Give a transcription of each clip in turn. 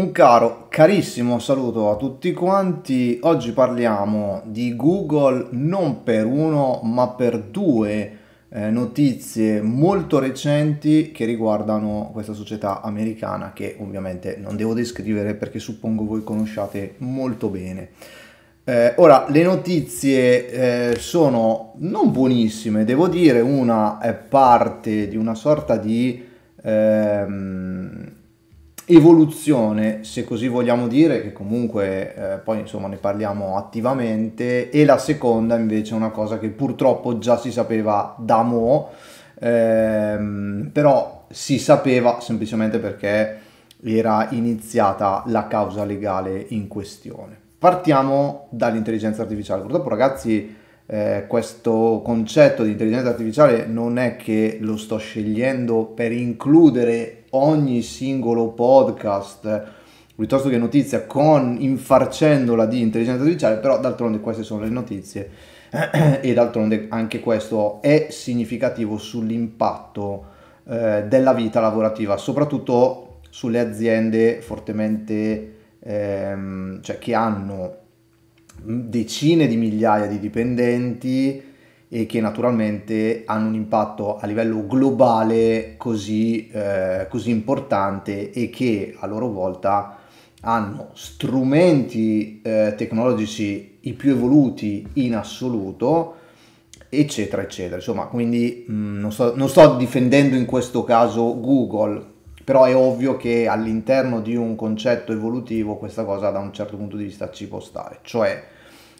Un caro, carissimo saluto a tutti quanti. Oggi parliamo di Google non per uno ma per due eh, notizie molto recenti che riguardano questa società americana che ovviamente non devo descrivere perché suppongo voi conosciate molto bene. Eh, ora, le notizie eh, sono non buonissime, devo dire, una è parte di una sorta di... Ehm, evoluzione, se così vogliamo dire, che comunque eh, poi insomma ne parliamo attivamente, e la seconda invece è una cosa che purtroppo già si sapeva da mo', ehm, però si sapeva semplicemente perché era iniziata la causa legale in questione. Partiamo dall'intelligenza artificiale. Purtroppo ragazzi eh, questo concetto di intelligenza artificiale non è che lo sto scegliendo per includere ogni singolo podcast piuttosto che notizia con infarcendola di intelligenza artificiale, però d'altronde queste sono le notizie e d'altronde anche questo è significativo sull'impatto eh, della vita lavorativa, soprattutto sulle aziende fortemente, ehm, cioè che hanno decine di migliaia di dipendenti e che naturalmente hanno un impatto a livello globale così, eh, così importante e che a loro volta hanno strumenti eh, tecnologici i più evoluti in assoluto eccetera eccetera insomma quindi mh, mm, non, sto, non sto difendendo in questo caso Google però è ovvio che all'interno di un concetto evolutivo questa cosa da un certo punto di vista ci può stare cioè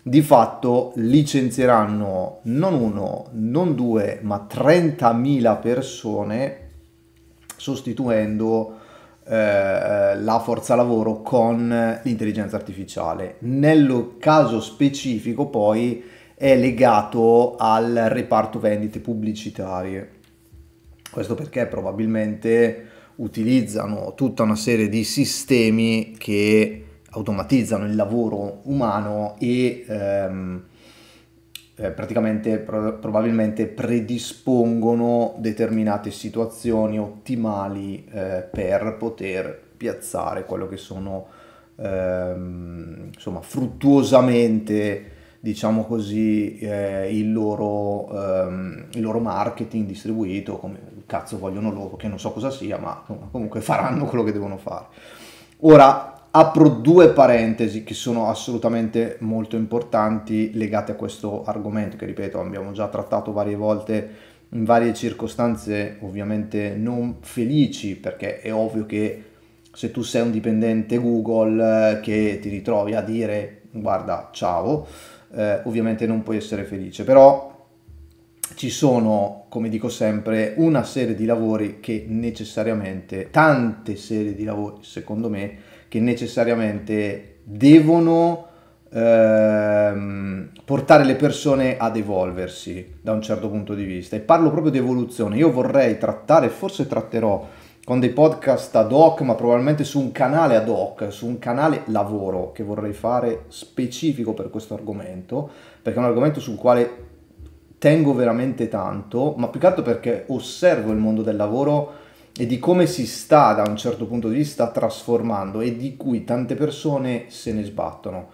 di fatto licenzieranno non uno, non due, ma 30.000 persone sostituendo eh, la forza lavoro con l'intelligenza artificiale. Nel caso specifico poi è legato al reparto vendite pubblicitarie. Questo perché probabilmente utilizzano tutta una serie di sistemi che automatizzano il lavoro umano e ehm, eh, praticamente pro- probabilmente predispongono determinate situazioni ottimali eh, per poter piazzare quello che sono ehm, insomma fruttuosamente diciamo così eh, il, loro, ehm, il loro marketing distribuito come cazzo vogliono loro che non so cosa sia ma comunque faranno quello che devono fare ora apro due parentesi che sono assolutamente molto importanti legate a questo argomento che ripeto abbiamo già trattato varie volte in varie circostanze ovviamente non felici perché è ovvio che se tu sei un dipendente Google eh, che ti ritrovi a dire guarda ciao eh, ovviamente non puoi essere felice però ci sono, come dico sempre, una serie di lavori che necessariamente, tante serie di lavori, secondo me, che necessariamente devono ehm, portare le persone ad evolversi da un certo punto di vista e parlo proprio di evoluzione io vorrei trattare forse tratterò con dei podcast ad hoc, ma probabilmente su un canale ad hoc, su un canale lavoro che vorrei fare specifico per questo argomento, perché è un argomento sul quale tengo veramente tanto, ma più che altro perché osservo il mondo del lavoro e di come si sta da un certo punto di vista trasformando e di cui tante persone se ne sbattono.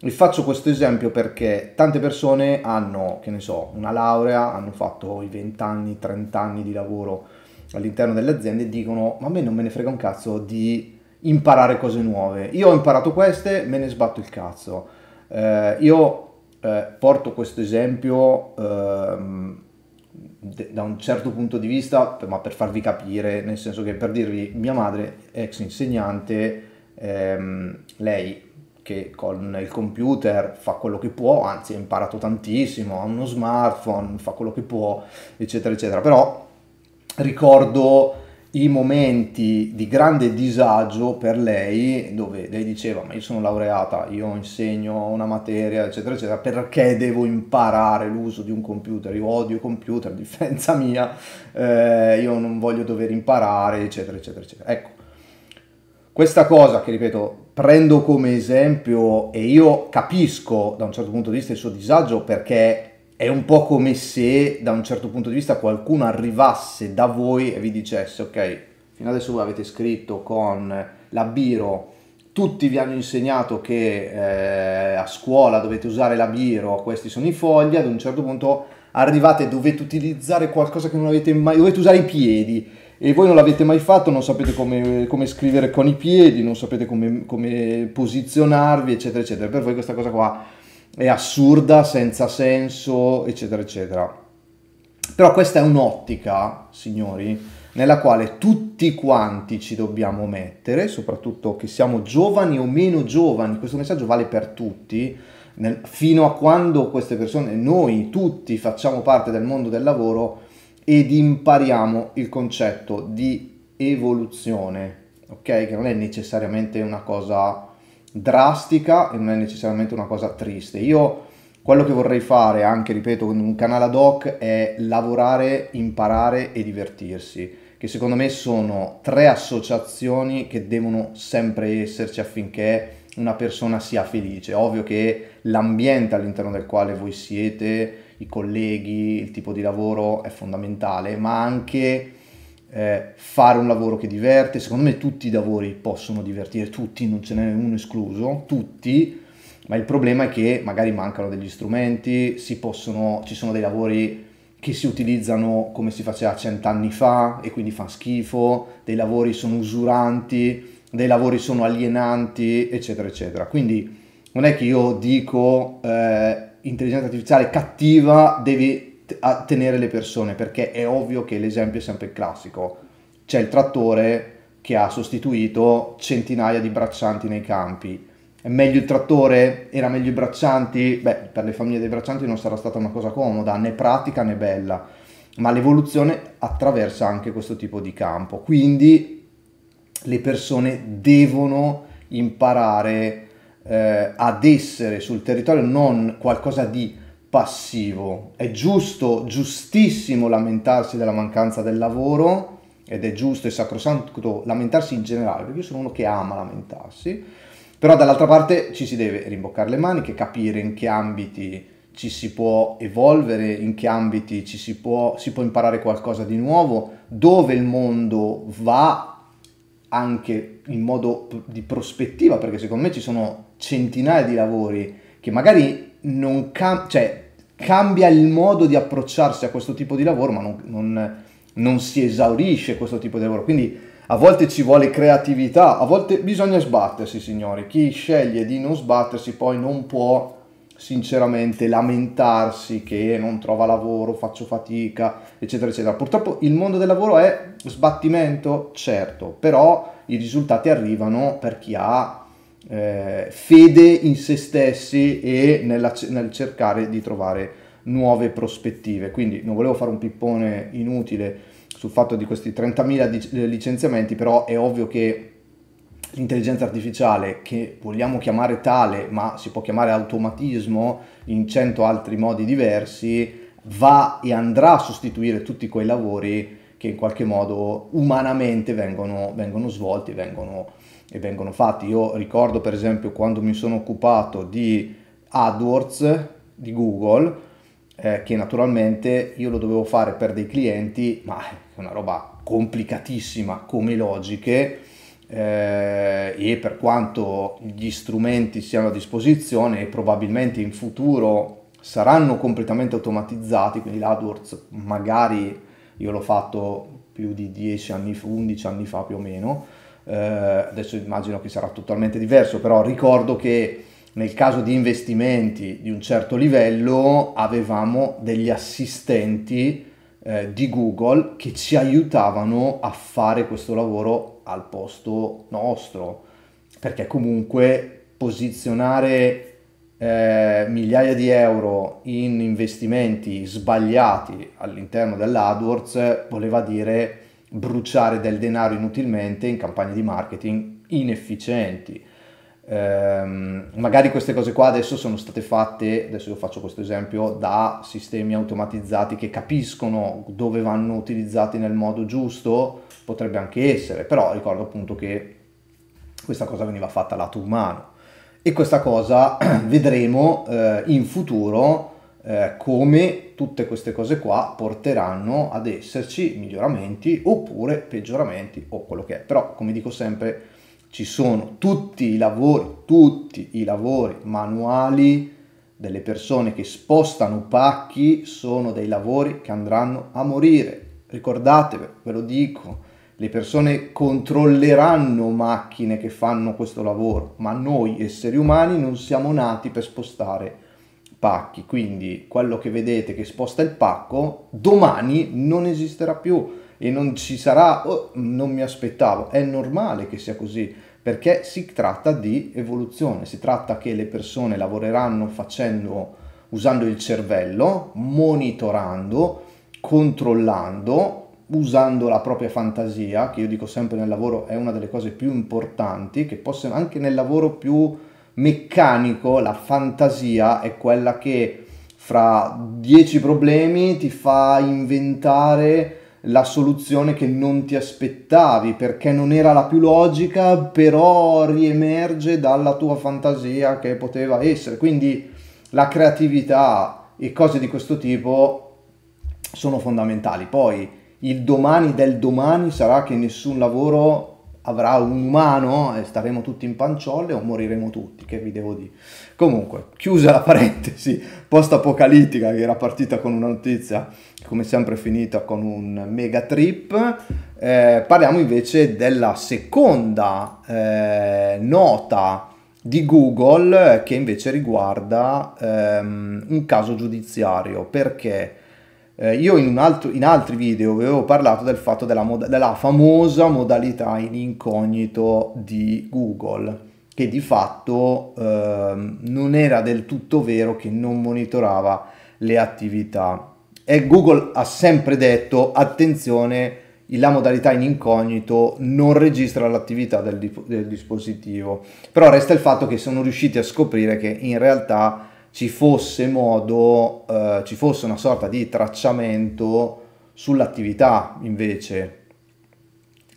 Vi faccio questo esempio perché tante persone hanno, che ne so, una laurea, hanno fatto i 20 anni, 30 anni di lavoro all'interno delle aziende e dicono ma a me non me ne frega un cazzo di imparare cose nuove. Io ho imparato queste, me ne sbatto il cazzo. Eh, io eh, porto questo esempio... Ehm, da un certo punto di vista, ma per farvi capire, nel senso che per dirvi, mia madre, ex insegnante, ehm, lei che con il computer fa quello che può, anzi ha imparato tantissimo, ha uno smartphone, fa quello che può, eccetera, eccetera. Però ricordo i momenti di grande disagio per lei, dove lei diceva ma io sono laureata, io insegno una materia, eccetera, eccetera, perché devo imparare l'uso di un computer? Io odio i computer, a differenza mia, eh, io non voglio dover imparare, eccetera, eccetera, eccetera. Ecco, questa cosa che ripeto prendo come esempio e io capisco da un certo punto di vista il suo disagio perché è un po' come se da un certo punto di vista qualcuno arrivasse da voi e vi dicesse ok, fino adesso voi avete scritto con la Biro, tutti vi hanno insegnato che eh, a scuola dovete usare la Biro, questi sono i fogli, ad un certo punto arrivate dovete utilizzare qualcosa che non avete mai, dovete usare i piedi e voi non l'avete mai fatto, non sapete come, come scrivere con i piedi, non sapete come, come posizionarvi, eccetera, eccetera. Per voi questa cosa qua è assurda, senza senso, eccetera, eccetera. Però questa è un'ottica, signori, nella quale tutti quanti ci dobbiamo mettere, soprattutto che siamo giovani o meno giovani, questo messaggio vale per tutti, nel, fino a quando queste persone, noi tutti facciamo parte del mondo del lavoro ed impariamo il concetto di evoluzione, ok? Che non è necessariamente una cosa drastica e non è necessariamente una cosa triste. Io quello che vorrei fare, anche ripeto, con un canale ad hoc è lavorare, imparare e divertirsi, che secondo me sono tre associazioni che devono sempre esserci affinché una persona sia felice. Ovvio che l'ambiente all'interno del quale voi siete, i colleghi, il tipo di lavoro è fondamentale, ma anche eh, fare un lavoro che diverte, secondo me tutti i lavori possono divertire, tutti, non ce n'è uno escluso, tutti, ma il problema è che magari mancano degli strumenti, possono, ci sono dei lavori che si utilizzano come si faceva cent'anni fa e quindi fa schifo, dei lavori sono usuranti, dei lavori sono alienanti, eccetera, eccetera. Quindi non è che io dico eh, intelligenza artificiale cattiva, devi a tenere le persone, perché è ovvio che l'esempio è sempre il classico. C'è il trattore che ha sostituito centinaia di braccianti nei campi. È meglio il trattore? Era meglio i braccianti? Beh, per le famiglie dei braccianti non sarà stata una cosa comoda, né pratica né bella, ma l'evoluzione attraversa anche questo tipo di campo. Quindi le persone devono imparare eh, ad essere sul territorio non qualcosa di passivo. È giusto, giustissimo lamentarsi della mancanza del lavoro ed è giusto e sacrosanto lamentarsi in generale, perché io sono uno che ama lamentarsi, però dall'altra parte ci si deve rimboccare le maniche, capire in che ambiti ci si può evolvere, in che ambiti ci si può, si può imparare qualcosa di nuovo, dove il mondo va anche in modo di prospettiva, perché secondo me ci sono centinaia di lavori che magari non cam- cioè, cambia il modo di approcciarsi a questo tipo di lavoro, ma non, non, non si esaurisce questo tipo di lavoro. Quindi a volte ci vuole creatività, a volte bisogna sbattersi, signori. Chi sceglie di non sbattersi poi non può sinceramente lamentarsi che non trova lavoro, faccio fatica, eccetera, eccetera. Purtroppo il mondo del lavoro è sbattimento, certo, però i risultati arrivano per chi ha eh, fede in se stessi e nella, nel cercare di trovare nuove prospettive. Quindi non volevo fare un pippone inutile sul fatto di questi 30.000 eh, licenziamenti, però è ovvio che l'intelligenza artificiale, che vogliamo chiamare tale, ma si può chiamare automatismo in cento altri modi diversi, va e andrà a sostituire tutti quei lavori che in qualche modo umanamente vengono, vengono svolti vengono, e vengono fatti. Io ricordo per esempio quando mi sono occupato di AdWords di Google, eh, che naturalmente io lo dovevo fare per dei clienti, ma è una roba complicatissima come logiche eh, e per quanto gli strumenti siano a disposizione e probabilmente in futuro saranno completamente automatizzati, quindi l'AdWords magari io l'ho fatto più di 10 anni fa, 11 anni fa più o meno, eh, adesso immagino che sarà totalmente diverso, però ricordo che nel caso di investimenti di un certo livello avevamo degli assistenti eh, di Google che ci aiutavano a fare questo lavoro al posto nostro, perché comunque posizionare eh, migliaia di euro in investimenti sbagliati all'interno dell'AdWords voleva dire bruciare del denaro inutilmente in campagne di marketing inefficienti. Eh, magari queste cose qua adesso sono state fatte, adesso io faccio questo esempio, da sistemi automatizzati che capiscono dove vanno utilizzati nel modo giusto, potrebbe anche essere, però ricordo appunto che questa cosa veniva fatta lato umano e questa cosa vedremo eh, in futuro eh, come tutte queste cose qua porteranno ad esserci miglioramenti oppure peggioramenti o quello che è. Però come dico sempre ci sono tutti i lavori, tutti i lavori manuali delle persone che spostano pacchi sono dei lavori che andranno a morire. Ricordatevelo, ve lo dico le persone controlleranno macchine che fanno questo lavoro, ma noi esseri umani non siamo nati per spostare pacchi, quindi quello che vedete che sposta il pacco domani non esisterà più e non ci sarà, oh, non mi aspettavo, è normale che sia così perché si tratta di evoluzione, si tratta che le persone lavoreranno facendo, usando il cervello, monitorando, controllando usando la propria fantasia, che io dico sempre nel lavoro è una delle cose più importanti, che possa anche nel lavoro più meccanico, la fantasia è quella che fra dieci problemi ti fa inventare la soluzione che non ti aspettavi perché non era la più logica, però riemerge dalla tua fantasia che poteva essere. Quindi la creatività e cose di questo tipo sono fondamentali. Poi il domani del domani sarà che nessun lavoro avrà un umano e staremo tutti in panciolle o moriremo tutti, che vi devo dire. Comunque, chiusa la parentesi post-apocalittica che era partita con una notizia, come sempre finita con un mega trip, eh, parliamo invece della seconda eh, nota di Google eh, che invece riguarda ehm, un caso giudiziario, perché eh, io in, altro, in, altri video avevo parlato del fatto della, moda- della famosa modalità in incognito di Google, che di fatto eh, non era del tutto vero che non monitorava le attività. E Google ha sempre detto, attenzione, la modalità in incognito non registra l'attività del, di- del dispositivo. Però resta il fatto che sono riusciti a scoprire che in realtà ci fosse modo, eh, ci fosse una sorta di tracciamento sull'attività invece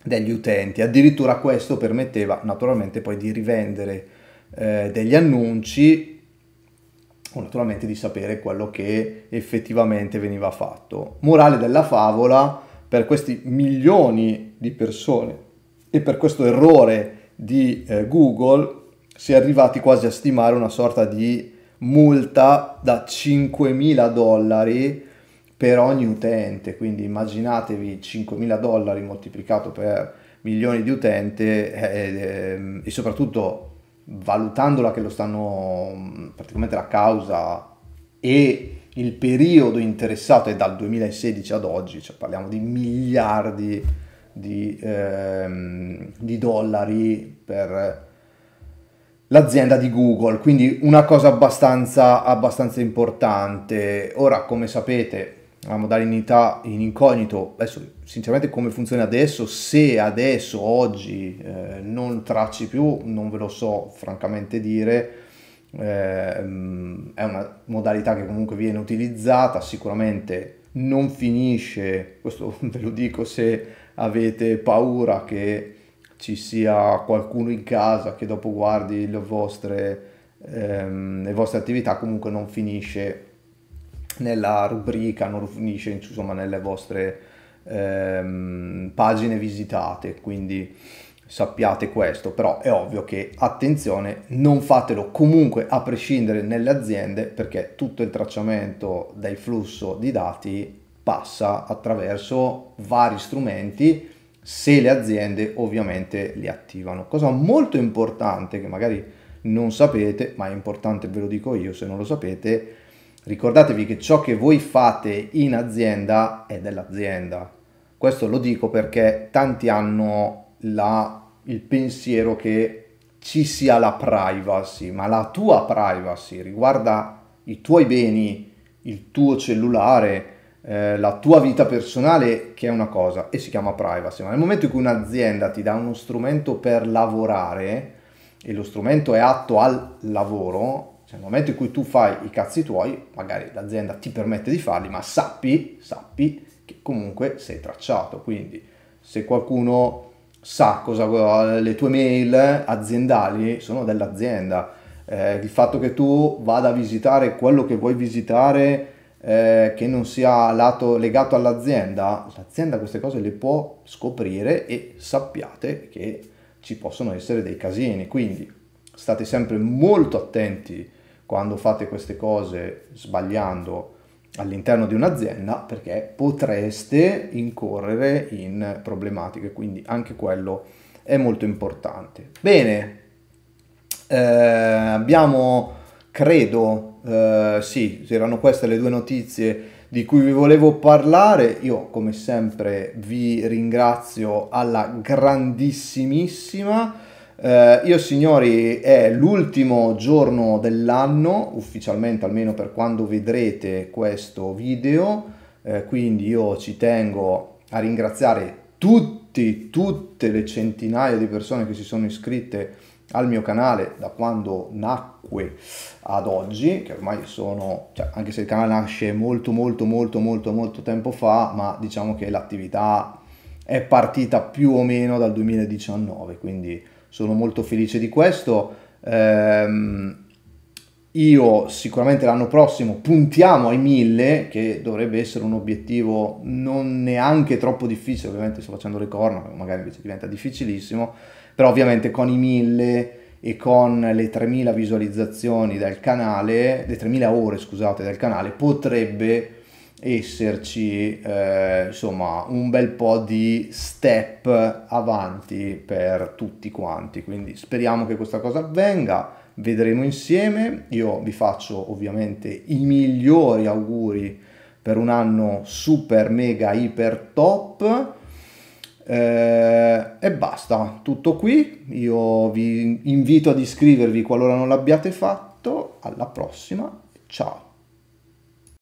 degli utenti. Addirittura questo permetteva naturalmente poi di rivendere eh, degli annunci o naturalmente di sapere quello che effettivamente veniva fatto. Morale della favola, per questi milioni di persone e per questo errore di eh, Google si è arrivati quasi a stimare una sorta di multa da 5.000 dollari per ogni utente, quindi immaginatevi 5.000 dollari moltiplicato per milioni di utenti e, eh, ehm, e soprattutto valutandola che lo stanno mm, praticamente la causa e il periodo interessato è dal 2016 ad oggi, cioè parliamo di miliardi di, ehm, di dollari per l'azienda di Google, quindi una cosa abbastanza, abbastanza importante. Ora, come sapete, la modalità in incognito, adesso sinceramente come funziona adesso, se adesso, oggi, eh, non tracci più, non ve lo so francamente dire, eh, è una modalità che comunque viene utilizzata, sicuramente non finisce, questo ve lo dico se avete paura che ci sia qualcuno in casa che dopo guardi le vostre, ehm, le vostre attività, comunque non finisce nella rubrica, non finisce insomma, nelle vostre ehm, pagine visitate, quindi sappiate questo, però è ovvio che attenzione, non fatelo comunque a prescindere nelle aziende perché tutto il tracciamento del flusso di dati passa attraverso vari strumenti se le aziende ovviamente li attivano. Cosa molto importante che magari non sapete, ma è importante ve lo dico io se non lo sapete, ricordatevi che ciò che voi fate in azienda è dell'azienda. Questo lo dico perché tanti hanno la, il pensiero che ci sia la privacy, ma la tua privacy riguarda i tuoi beni, il tuo cellulare, eh, la tua vita personale, che è una cosa, e si chiama privacy, ma nel momento in cui un'azienda ti dà uno strumento per lavorare e lo strumento è atto al lavoro, cioè nel momento in cui tu fai i cazzi tuoi, magari l'azienda ti permette di farli, ma sappi, sappi che comunque sei tracciato, quindi se qualcuno sa cosa le tue mail aziendali sono dell'azienda, eh, il fatto che tu vada a visitare quello che vuoi visitare eh, che non sia lato, legato all'azienda, l'azienda queste cose le può scoprire e sappiate che ci possono essere dei casini. Quindi state sempre molto attenti quando fate queste cose sbagliando all'interno di un'azienda perché potreste incorrere in problematiche, quindi anche quello è molto importante. Bene, eh, abbiamo credo, eh, sì, erano queste le due notizie di cui vi volevo parlare. Io come sempre vi ringrazio alla grandissimissima. Eh, io signori è l'ultimo giorno dell'anno, ufficialmente almeno per quando vedrete questo video, eh, quindi io ci tengo a ringraziare tutti, tutte le centinaia di persone che si sono iscritte al mio canale da quando nacque ad oggi, che ormai sono, cioè, anche se il canale nasce molto molto molto molto molto tempo fa, ma diciamo che l'attività è partita più o meno dal 2019, quindi sono molto felice di questo. Ehm, io sicuramente l'anno prossimo puntiamo ai 1000, che dovrebbe essere un obiettivo non neanche troppo difficile, ovviamente sto facendo le corna, magari invece diventa difficilissimo però ovviamente con i 1000 e con le 3000 visualizzazioni del canale, le 3000 ore scusate del canale, potrebbe esserci eh, insomma un bel po' di step avanti per tutti quanti. Quindi speriamo che questa cosa avvenga vedremo insieme. Io vi faccio ovviamente i migliori auguri per un anno super mega iper top eh, e basta, tutto qui, io vi invito ad iscrivervi qualora non l'abbiate fatto, alla prossima, ciao!